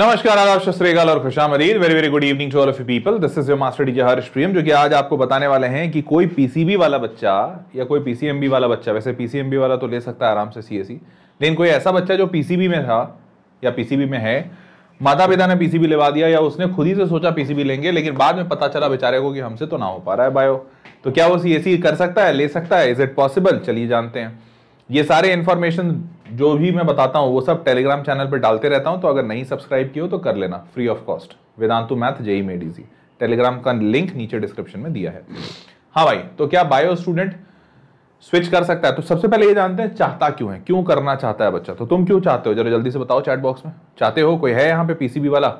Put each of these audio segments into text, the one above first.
नमस्कार आदाब शस्त्रेगाल और खुशाम अदीद very very good evening to all of people this is your master DJ Harsh Priyam जो कि आज आपको बताने वाले हैं कि कोई पीसीबी वाला बच्चा या कोई पीसीएमबी वाला बच्चा वैसे पीसीएमबी वाला तो ले सकता है आराम से सीएससी e, लेकिन कोई ऐसा बच्चा जो पीसीबी में था या पीसीबी में है माता पिता ने पीसीबी लेवा दिया या उसने खुद ही से सोचा पीसीबी लेंगे लेकिन बाद में पता चला बेचारे को कि हमसे तो ना हो पा रहा है बायो तो क्या वो सी e कर सकता है ले सकता है इज इट पॉसिबल चलिए जानते हैं ये सारे इन्फॉर्मेशन जो भी मैं बताता हूँ वो सब टेलीग्राम चैनल पर डालते रहता हूँ तो अगर नहीं सब्सक्राइब किया हो तो कर लेना free of cost Vedantu math JEE made easy Telegram का लिंक नीचे डिस्क्रिप्शन में दिया है हाँ भाई तो क्या बायो स्टूडेंट स्विच कर सकता है तो सबसे पहले ये जानते हैं चाहता क्यों है क्यों करना चाहता है बच्चा तो तुम क्यों चाहते हो जरा जल्दी से बताओ चैट बॉक्स में चाहते हो कोई है यहाँ पे पीसीबी वाला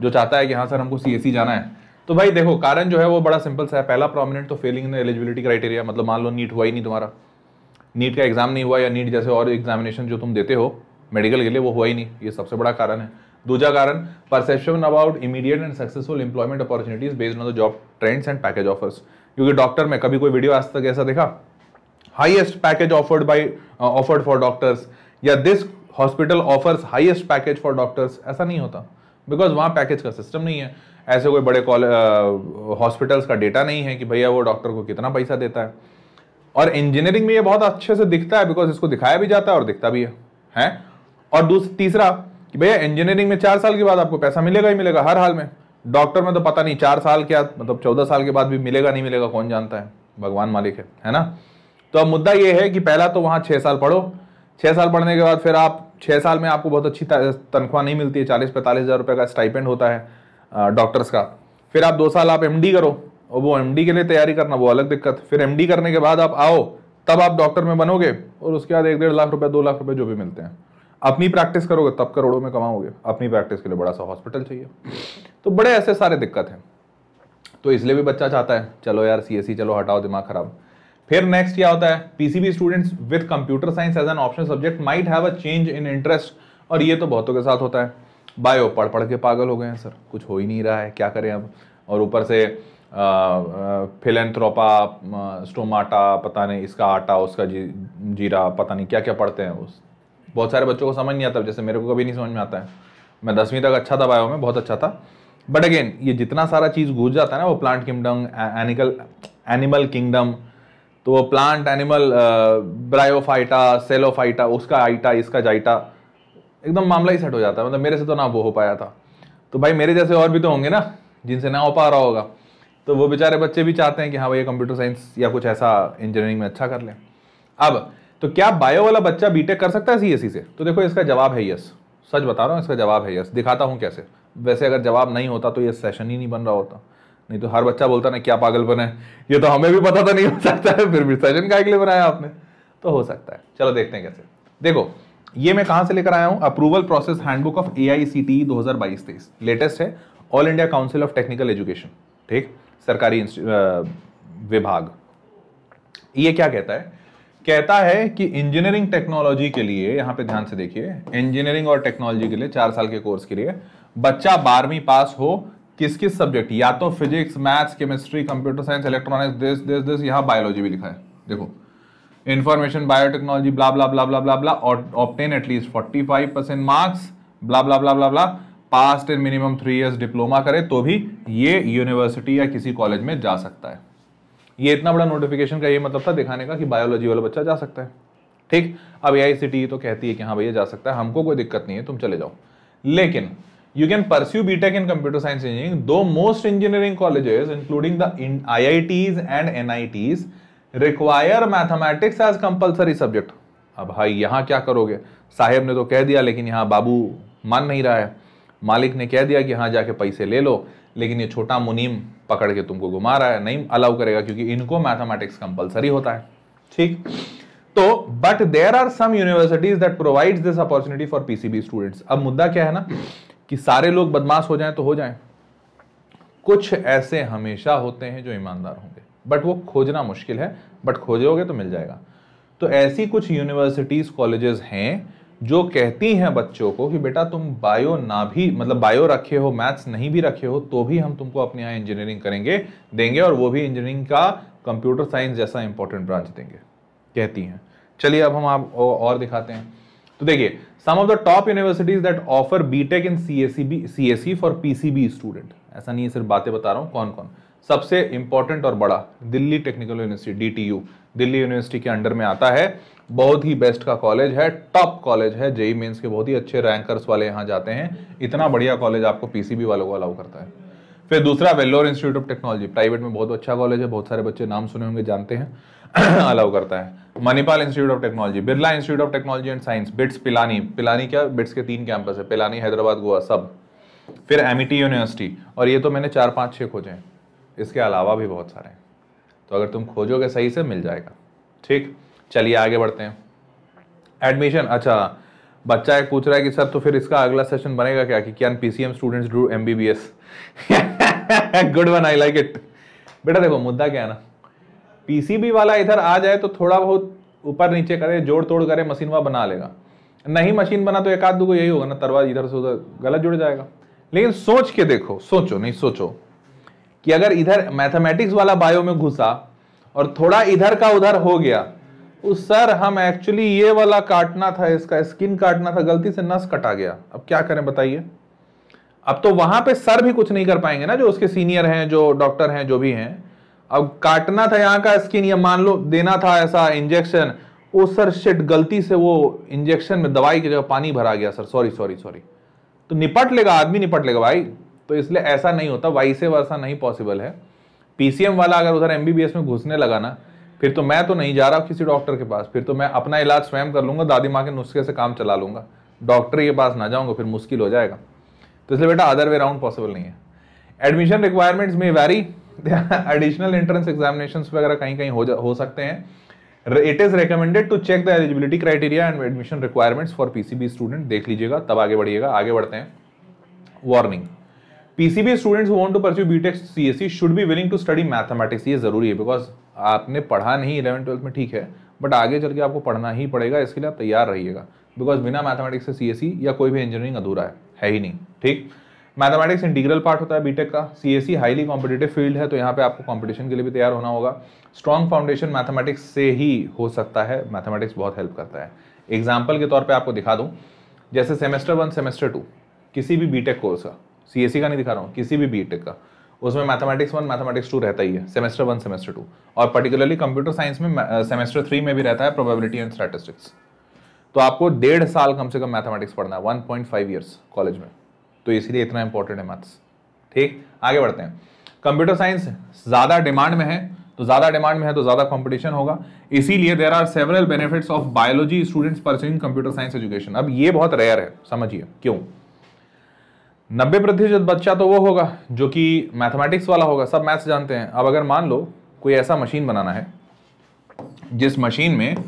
जो चाहता है कि हाँ सर हमको सीएससी e जाना है तो भाई देखो कारण जो है वो बड़ा सिंपल सा है पहला प्रोमिनेंट तो फेलिंग एलिजिबिलिटी क्राइटेरिया मतलब मान लो नीट हुआ ही नहीं तुम्हारा नीट का एग्ज़ाम नहीं हुआ या नीट जैसे और एग्जामिनेशन जो तुम देते हो मेडिकल के लिए वो हुआ ही नहीं ये सबसे बड़ा कारण है दूसरा कारण perception about immediate and successful employment opportunities based on the job trends and package offers क्योंकि डॉक्टर में कभी कोई वीडियो आज तक ऐसा देखा highest package offered by offered for doctors या this hospital offers highest package for doctors ऐसा नहीं होता बिकॉज वहाँ पैकेज का सिस्टम नहीं है ऐसे कोई बड़े हॉस्पिटल्स uh, का डेटा नहीं है कि भैया वो डॉक्टर को कितना पैसा देता है और इंजीनियरिंग में ये बहुत अच्छे से दिखता है बिकॉज इसको दिखाया भी जाता है और दिखता भी है है? और तीसरा कि भैया इंजीनियरिंग में चार साल के बाद आपको पैसा मिलेगा ही मिलेगा हर हाल में डॉक्टर में तो पता नहीं चार साल क्या मतलब चौदह साल के बाद भी मिलेगा नहीं मिलेगा कौन जानता है भगवान मालिक है है ना तो अब मुद्दा ये है कि पहला तो वहाँ छः साल पढ़ो छः साल पढ़ने के बाद फिर आप छः साल में आपको बहुत अच्छी तनख्वाह नहीं मिलती है चालीस पैंतालीस हज़ार रुपये का स्टाइपेंड होता है डॉक्टर्स का फिर आप दो साल आप एम करो और वो एमडी के लिए तैयारी करना वो अलग दिक्कत फिर एमडी करने के बाद आप आओ तब आप डॉक्टर में बनोगे और उसके बाद एक डेढ़ लाख रुपए दो लाख रुपए जो भी मिलते हैं अपनी प्रैक्टिस करोगे तब करोड़ों में कमाओगे अपनी प्रैक्टिस के लिए बड़ा सा हॉस्पिटल चाहिए तो बड़े ऐसे सारे दिक्कत हैं तो इसलिए भी बच्चा चाहता है चलो यार सी e चलो हटाओ दिमाग खराब फिर नेक्स्ट क्या होता है PCB students with computer science as an option subject might have a change in interest और ये तो बहुतों के साथ होता है बायो पढ़ पढ़ के पागल हो गए हैं सर कुछ हो ही नहीं रहा है क्या करें अब और ऊपर से फिलेंथ्रोपा स्टोमाटा पता नहीं इसका आटा उसका जी जीरा पता नहीं क्या क्या पढ़ते हैं उस बहुत सारे बच्चों को समझ नहीं आता जैसे मेरे को कभी नहीं समझ में आता है मैं दसवीं तक अच्छा था बायो में बहुत अच्छा था बट अगेन ये जितना सारा चीज़ घूस जाता है ना वो प्लांट किंगडम एनिकल एनिमल किंगडम तो वो प्लांट एनिमल ब्रायोफाइटा सेलोफाइटा उसका आइटा इसका जाइटा एकदम मामला ही सेट हो जाता है मतलब मेरे से तो ना वो हो पाया था तो भाई मेरे जैसे और भी तो होंगे ना जिनसे ना हो पा रहा होगा तो वो बेचारे बच्चे भी चाहते हैं कि हाँ भैया कंप्यूटर साइंस या कुछ ऐसा इंजीनियरिंग में अच्छा कर लें अब तो क्या बायो वाला बच्चा बीटेक कर सकता है सी e से तो देखो इसका जवाब है यस सच बता रहा हूँ इसका जवाब है यस दिखाता हूँ कैसे वैसे अगर जवाब नहीं होता तो ये सेशन ही नहीं बन रहा होता नहीं तो हर बच्चा बोलता ना क्या पागल है ये तो हमें भी पता था तो नहीं हो सकता है फिर भी सेशन का लिए बनाया आपने तो हो सकता है चलो देखते हैं कैसे देखो ये मैं कहाँ से लेकर आया हूँ approval process handbook of A I C T दो लेटेस्ट है all India council of technical education ठीक सरकारी विभाग ये क्या कहता है कहता है कि इंजीनियरिंग टेक्नोलॉजी के लिए यहां पे ध्यान से देखिए इंजीनियरिंग और टेक्नोलॉजी के लिए चार साल के कोर्स के लिए बच्चा बारहवीं पास हो किस किस सब्जेक्ट या तो physics maths chemistry computer science electronics this this this यहां बायोलॉजी भी लिखा है देखो information biotechnology blah blah blah blah blah obtain at least forty percent marks blah blah blah blah blah passed in minimum three years diploma करे तो भी ये university या किसी कॉलेज में जा सकता है ये इतना बड़ा नोटिफिकेशन का ये मतलब था दिखाने का कि बायोलॉजी वाला बच्चा जा सकता है ठीक अब ए e तो कहती है कि हाँ भैया जा सकता है हमको कोई दिक्कत नहीं है तुम चले जाओ लेकिन in computer science engineering though most engineering engineering including the I I Ts and N I Ts require mathematics as compulsory subject अब भाई यहाँ क्या करोगे साहेब ने तो कह दिया लेकिन यहाँ बाबू मान नहीं रहा है मालिक ने कह दिया कि हाँ जाके पैसे ले लो लेकिन ये छोटा मुनीम पकड़ के तुमको घुमा रहा है नहीं अलाउ करेगा क्योंकि इनको मैथमेटिक्स कंपलसरी होता है ठीक तो but there are some universities that provide this opportunity for PCB students अब मुद्दा क्या है ना कि सारे लोग बदमाश हो जाए तो हो जाए कुछ ऐसे हमेशा होते हैं जो ईमानदार होंगे बट वो खोजना मुश्किल है बट खोजोगे तो मिल जाएगा तो ऐसी कुछ यूनिवर्सिटीज कॉलेजेस हैं जो कहती हैं बच्चों को कि बेटा तुम बायो ना भी मतलब बायो रखे हो मैथ्स नहीं भी रखे हो तो भी हम तुमको अपने यहाँ इंजीनियरिंग करेंगे देंगे और वो भी इंजीनियरिंग का कंप्यूटर साइंस जैसा इंपॉर्टेंट ब्रांच देंगे कहती हैं चलिए अब हम आप और दिखाते हैं तो देखिए some of the top universities that offer B Tech in C S C B C S C for P C B student ऐसा नहीं है सिर्फ बातें बता रहा हूँ कौन कौन सबसे इंपॉर्टेंट और बड़ा Delhi technical university D T U Delhi university के अंडर में आता है बहुत ही बेस्ट का कॉलेज है टॉप कॉलेज है जेई मेन्स e e के बहुत ही अच्छे रैंकर्स वाले यहाँ जाते हैं इतना बढ़िया कॉलेज आपको पीसीबी वालों को अलाउ करता है फिर दूसरा Vellore institute of technology private में बहुत अच्छा कॉलेज है बहुत सारे बच्चे नाम सुने होंगे जानते हैं अलाउ करता है Manipal institute of technology Birla institute of technology and science BITS Pilani Pilani क्या बिट्स के तीन कैंपस है पिलानी हैदराबाद गोवा सब फिर एम यूनिवर्सिटी e और ये तो मैंने चार पाँच छः खोजे हैं इसके अलावा भी बहुत सारे हैं तो अगर तुम खोजोगे सही से मिल जाएगा ठीक चलिए आगे बढ़ते हैं एडमिशन अच्छा बच्चा एक पूछ रहा है कि सर तो फिर इसका अगला सेशन बनेगा क्या कि see PCM students do as good one I like it बेटा देखो मुद्दा क्या है ना पीसीबी वाला इधर आ जाए तो थोड़ा बहुत ऊपर नीचे करे जोड़ तोड़ करे मशीन वा बना लेगा नहीं मशीन बना तो एक आध दो यही होगा ना तरवा इधर से उधर गलत जुड़ जाएगा लेकिन सोच के देखो सोचो नहीं सोचो कि अगर इधर मैथमेटिक्स वाला बायो में घुसा और थोड़ा इधर का उधर हो गया उस तो सर हम एक्चुअली ये वाला काटना था इसका स्किन काटना था गलती से नस कटा गया अब क्या करें बताइए अब तो वहां पे सर भी कुछ नहीं कर पाएंगे ना जो उसके सीनियर हैं जो डॉक्टर हैं जो भी हैं अब काटना था यहाँ का स्किन या मान लो देना था ऐसा इंजेक्शन वो सर शिट गलती से वो इंजेक्शन में दवाई की जगह पानी भरा गया सर सॉरी सॉरी सॉरी तो निपट लेगा आदमी निपट लेगा भाई तो इसलिए ऐसा नहीं होता वाई से वैसा नहीं पॉसिबल है पीसीएम वाला अगर उधर एमबीबीएस में घुसने लगा ना फिर तो मैं तो नहीं जा रहा किसी डॉक्टर के पास फिर तो मैं अपना इलाज स्वयं कर लूंगा दादी माँ के नुस्खे से काम चला लूंगा डॉक्टर के पास ना जाऊंगा फिर मुश्किल हो जाएगा तो इसलिए बेटा अदर वे राउंड पॉसिबल नहीं है एडमिशन रिक्वायरमेंट्स में वेरी एडिशनल एंट्रेंस एग्जामिनेशन वगैरह कहीं कहीं हो हो सकते हैं it is recommended to check the eligibility criteria and admission requirements for PCB student देख लीजिएगा तब आगे बढ़िएगा आगे बढ़ते हैं warning PCB students want to pursue BTech CSC should be willing to study mathematics ये जरूरी है बिकॉज आपने पढ़ा नहीं इलेवन ट्वेल्थ में ठीक है बट आगे चल के आपको पढ़ना ही पड़ेगा इसके लिए आप तैयार रहिएगा बिकॉज बिना मैथमेटिक्स से सी e या कोई भी इंजीनियरिंग अधूरा है है ही नहीं ठीक मैथमेटिक्स इंटीग्रल पार्ट होता है बीटेक का सी हाईली कॉम्पिटेटिव फील्ड है तो यहाँ पे आपको कॉम्पिटिशन के लिए भी तैयार होना होगा स्ट्रॉन्ग फाउंडेशन मैथमेटिक्स से ही हो सकता है मैथमेटिक्स बहुत हेल्प करता है एग्जाम्पल के तौर पर आपको दिखा दूँ जैसे सेमेस्टर वन सेमेस्टर टू किसी भी बीटेक कोर्स का सी e का नहीं दिखा रहा हूँ किसी भी बीटेक का उसमें मैथमेटिक्स वन मैथमेटिक्स टू रहता ही है सेमेस्टर वन सेमेस्टर टू और पर्टिकुलरली कंप्यूटर साइंस में सेमेस्टर uh, थ्री में भी रहता है प्रोबेबिलिटी एंड स्टैटिस्टिक्स तो आपको डेढ़ साल कम से कम मैथमेटिक्स पढ़ना है one point five years college में तो इसीलिए इतना इंपॉर्टेंट है मैथ्स ठीक आगे बढ़ते हैं कंप्यूटर साइंस ज़्यादा डिमांड में है तो ज़्यादा डिमांड में है तो ज़्यादा कॉम्पिटिशन होगा इसीलिए there are several benefits of biology students pursuing computer science education अब ये बहुत रेयर है समझिए क्यों नब्बे प्रतिशत बच्चा तो वो होगा जो कि मैथमेटिक्स वाला होगा सब मैथ्स जानते हैं अब अगर मान लो कोई ऐसा मशीन बनाना है जिस मशीन में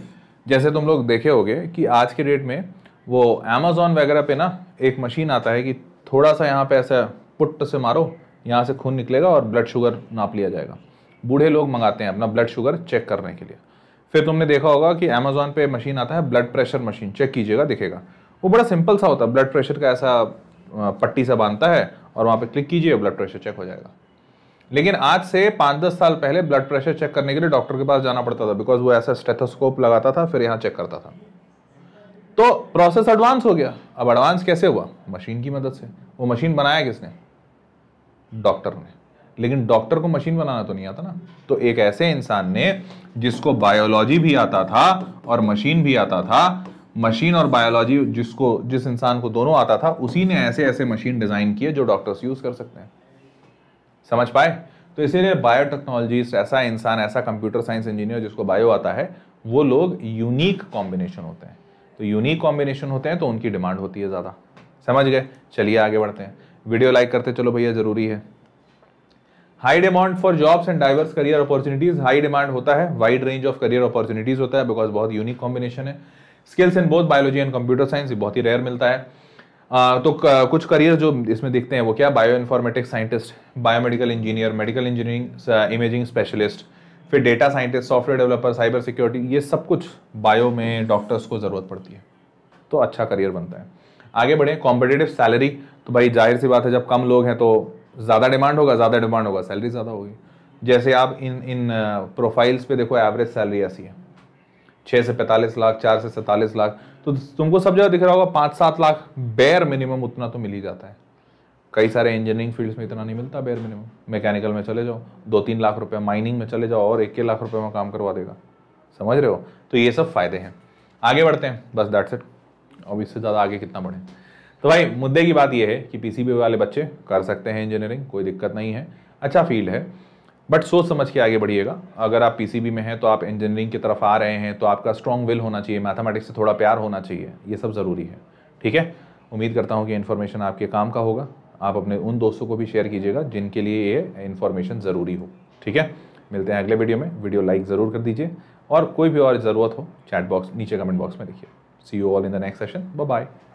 जैसे तुम लोग देखे होगे कि आज के डेट में वो अमेजोन वगैरह पे ना एक मशीन आता है कि थोड़ा सा यहाँ पे ऐसा पुट से मारो यहाँ से खून निकलेगा और ब्लड शुगर नाप लिया जाएगा बूढ़े लोग मंगाते हैं अपना ब्लड शुगर चेक करने के लिए फिर तुमने देखा होगा कि अमेजोन पे मशीन आता है ब्लड प्रेशर मशीन चेक कीजिएगा दिखेगा वो बड़ा सिंपल सा होता है ब्लड प्रेशर का ऐसा पट्टी से बांधता है और वहाँ पे क्लिक कीजिए ब्लड प्रेशर चेक हो जाएगा लेकिन आज से पाँच दस साल पहले ब्लड प्रेशर चेक करने के लिए डॉक्टर के पास जाना पड़ता था बिकॉज वो ऐसा स्टेथोस्कोप लगाता था फिर यहाँ चेक करता था तो प्रोसेस एडवांस हो गया अब एडवांस कैसे हुआ मशीन की मदद से वो मशीन बनाया किसने डॉक्टर ने लेकिन डॉक्टर को मशीन बनाना तो नहीं आता ना तो एक ऐसे इंसान ने जिसको बायोलॉजी भी आता था और मशीन भी आता था मशीन और बायोलॉजी जिसको जिस इंसान को दोनों आता था उसी ने ऐसे ऐसे मशीन डिज़ाइन किए जो डॉक्टर्स यूज़ कर सकते हैं समझ पाए तो इसीलिए बायोटेक्नोलॉजी ऐसा इंसान ऐसा कंप्यूटर साइंस इंजीनियर जिसको बायो आता है वो लोग यूनिक कॉम्बिनेशन होते हैं तो यूनिक कॉम्बिनेशन होते हैं तो उनकी डिमांड होती है ज़्यादा समझ गए चलिए आगे बढ़ते हैं वीडियो लाइक करते चलो भैया ज़रूरी है high demand for jobs and diverse career opportunities high demand होता है wide range of career opportunities होता है बिकॉज बहुत यूनिक कॉम्बिनेशन है skills in both biology and computer science बहुत ही रेयर मिलता है आ, तो कुछ करियर जो इसमें देखते हैं वो क्या bio informatics scientist biomedical engineer medical engineering imaging specialist फिर data scientist software developer cyber security ये सब कुछ बायो में डॉक्टर्स को ज़रूरत पड़ती है तो अच्छा करियर बनता है आगे बढ़े कॉम्पिटेटिव सैलरी तो भाई जाहिर सी बात है जब कम लोग हैं तो ज़्यादा डिमांड होगा ज़्यादा डिमांड होगा सैलरी ज़्यादा होगी जैसे आप इन इन प्रोफाइल्स पे देखो एवरेज सैलरी ऐसी है छः से पैंतालीस लाख चार से सैंतालीस लाख तो तुमको सब जगह दिख रहा होगा पाँच सात लाख बेयर मिनिमम उतना तो मिल ही जाता है कई सारे इंजीनियरिंग फील्ड्स में इतना नहीं मिलता बेयर मिनिमम मैकेनिकल में चले जाओ दो तीन लाख रुपया माइनिंग में चले जाओ और एक लाख रुपये में काम करवा देगा समझ रहे हो तो ये सब फ़ायदे हैं आगे बढ़ते हैं बस डेट सेट अब इससे ज़्यादा आगे कितना बढ़े तो भाई मुद्दे की बात यह है कि पीसीबी वाले बच्चे कर सकते हैं इंजीनियरिंग कोई दिक्कत नहीं है अच्छा फील्ड है बट सोच समझ के आगे बढ़िएगा अगर आप पीसीबी में हैं तो आप इंजीनियरिंग की तरफ आ रहे हैं तो आपका स्ट्रॉन्ग विल होना चाहिए मैथमेटिक्स से थोड़ा प्यार होना चाहिए ये सब ज़रूरी है ठीक है उम्मीद करता हूँ कि इन्फॉर्मेशन आपके काम का होगा आप अपने उन दोस्तों को भी शेयर कीजिएगा जिनके लिए ये इन्फॉर्मेशन ज़रूरी हो ठीक है मिलते हैं अगले वीडियो में वीडियो लाइक ज़रूर कर दीजिए और कोई भी और ज़रूरत हो चैट बॉक्स नीचे कमेंट बॉक्स में लिखिए see you all in the next session bye